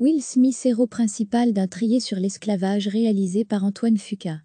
Will Smith héros principal d'un trier sur l'esclavage réalisé par Antoine Fuca.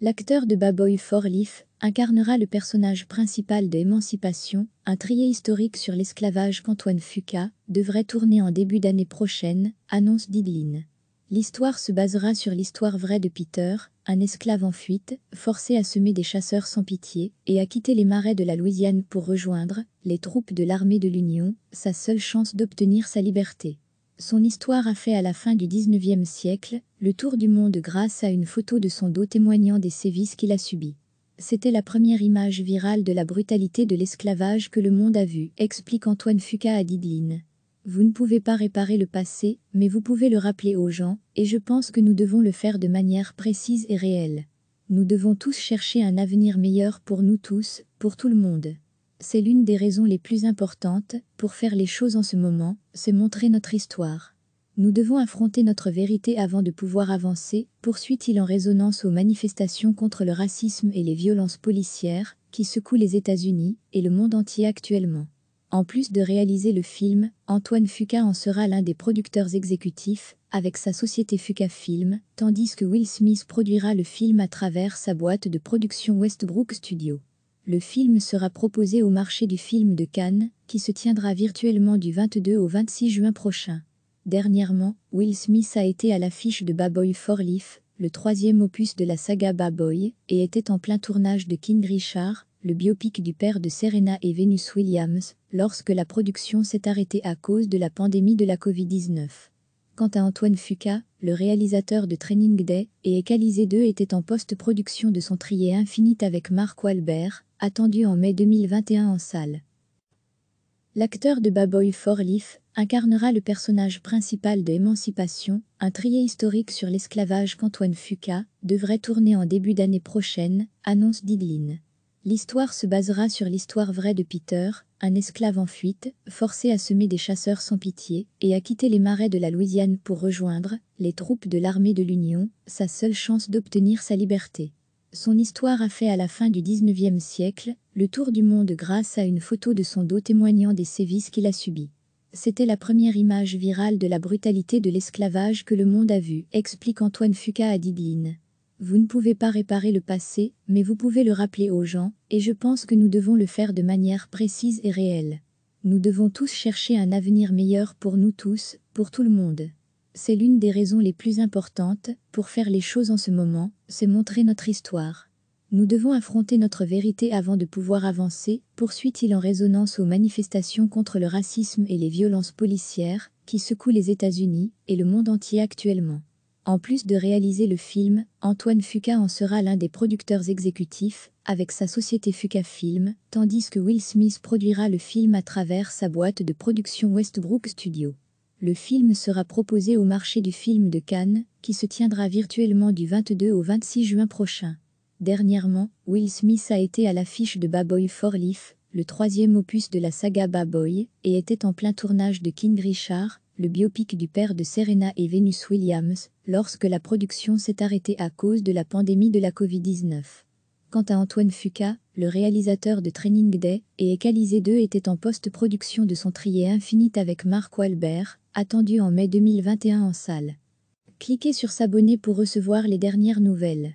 L'acteur de Baboy Leaf incarnera le personnage principal de «Emancipation», un trier historique sur l'esclavage qu'Antoine Fuqua devrait tourner en début d'année prochaine, annonce Didline. L'histoire se basera sur l'histoire vraie de Peter, un esclave en fuite, forcé à semer des chasseurs sans pitié et à quitter les marais de la Louisiane pour rejoindre les troupes de l'armée de l'Union, sa seule chance d'obtenir sa liberté. Son histoire a fait à la fin du XIXe siècle le tour du monde grâce à une photo de son dos témoignant des sévices qu'il a subis. C'était la première image virale de la brutalité de l'esclavage que le monde a vue, explique Antoine Fuca à Didline. Vous ne pouvez pas réparer le passé, mais vous pouvez le rappeler aux gens, et je pense que nous devons le faire de manière précise et réelle. Nous devons tous chercher un avenir meilleur pour nous tous, pour tout le monde. C'est l'une des raisons les plus importantes pour faire les choses en ce moment, c'est montrer notre histoire. Nous devons affronter notre vérité avant de pouvoir avancer, poursuit-il en résonance aux manifestations contre le racisme et les violences policières qui secouent les États-Unis et le monde entier actuellement. En plus de réaliser le film, Antoine Fuqua en sera l'un des producteurs exécutifs avec sa société Fuqua Film, tandis que Will Smith produira le film à travers sa boîte de production Westbrook Studios. Le film sera proposé au marché du film de Cannes, qui se tiendra virtuellement du 22 au 26 juin prochain. Dernièrement, Will Smith a été à l'affiche de Baboy for Leaf, le troisième opus de la saga Baboy, et était en plein tournage de King Richard, le biopic du père de Serena et Venus Williams, lorsque la production s'est arrêtée à cause de la pandémie de la Covid-19. Quant à Antoine Fuca, le réalisateur de Training Day et écalisé 2 était en post-production de son trier Infinite avec Mark Wahlberg, attendu en mai 2021 en salle. L'acteur de Baboy for Leaf incarnera le personnage principal de Émancipation, un trier historique sur l'esclavage qu'Antoine Fuca devrait tourner en début d'année prochaine, annonce Didline. L'histoire se basera sur l'histoire vraie de Peter, un esclave en fuite, forcé à semer des chasseurs sans pitié et à quitter les marais de la Louisiane pour rejoindre les troupes de l'armée de l'Union, sa seule chance d'obtenir sa liberté. Son histoire a fait à la fin du XIXe siècle le tour du monde grâce à une photo de son dos témoignant des sévices qu'il a subis. C'était la première image virale de la brutalité de l'esclavage que le monde a vue, explique Antoine Fuca à Didine. Vous ne pouvez pas réparer le passé, mais vous pouvez le rappeler aux gens, et je pense que nous devons le faire de manière précise et réelle. Nous devons tous chercher un avenir meilleur pour nous tous, pour tout le monde. C'est l'une des raisons les plus importantes pour faire les choses en ce moment, c'est montrer notre histoire. Nous devons affronter notre vérité avant de pouvoir avancer, poursuit-il en résonance aux manifestations contre le racisme et les violences policières qui secouent les États-Unis et le monde entier actuellement. En plus de réaliser le film, Antoine Fuqua en sera l'un des producteurs exécutifs, avec sa société Fuqua Film, tandis que Will Smith produira le film à travers sa boîte de production Westbrook Studio. Le film sera proposé au marché du film de Cannes, qui se tiendra virtuellement du 22 au 26 juin prochain. Dernièrement, Will Smith a été à l'affiche de Baboy for Leaf, le troisième opus de la saga Baboy, et était en plein tournage de King Richard, le biopic du père de Serena et Venus Williams, lorsque la production s'est arrêtée à cause de la pandémie de la Covid-19. Quant à Antoine Fuca, le réalisateur de Training Day et Écalisé 2 était en post-production de son trier Infinite avec Mark Wahlberg, attendu en mai 2021 en salle. Cliquez sur s'abonner pour recevoir les dernières nouvelles.